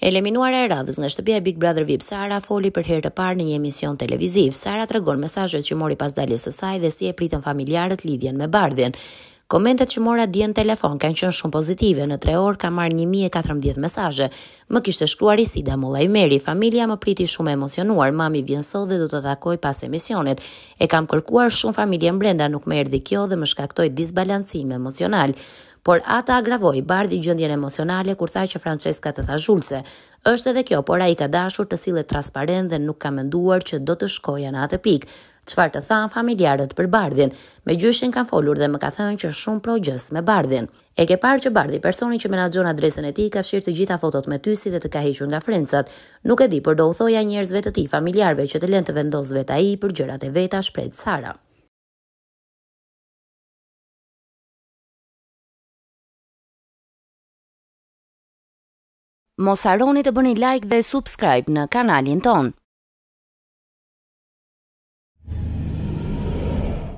Eliminuara e radhës në shtëpia e Big Brother VIP, Sara foli për herë të parë në një emision televiziv. Sara tregon mesazhet që mori pas daljes së saj dhe si e pritën familjarët lidhjen me bardhjen. Komentet që mora dje në telefon kanë qenë shumë pozitive, në tre orë ka marrë 1014 mesaje. Më kishtë shkruar i sida mullaj meri, familia më priti shumë emocionuar, mami vjen sot dhe du të takoj pas emisionit. E kam kërkuar shumë familje mbrenda nuk me erdi kjo dhe më shkaktoj disbalancim emocional. Por ata agravoj bardhi gjëndjen emocionale kur tha që Francesca të tha zhulse. është edhe kjo, por a i ka dashur të sile transparent dhe nuk ka menduar që do të shkoja në atë pikë çfarë të thanë familjarët për bardhin. Me gjyshin kanë folur dhe më ka thënë që shumë progjës me bardhin. E ke parë që bardhi, personi që menaxhon adresën e tij, ka fshirë të gjitha fotot me ty si dhe të ka hequr nga frencat. Nuk e di, por do u thoja njerëzve të tij, familjarëve që të lënë të vendos vet ai për gjërat e veta shpreh Sara. Mos harroni të bëni like dhe subscribe në kanalin tonë.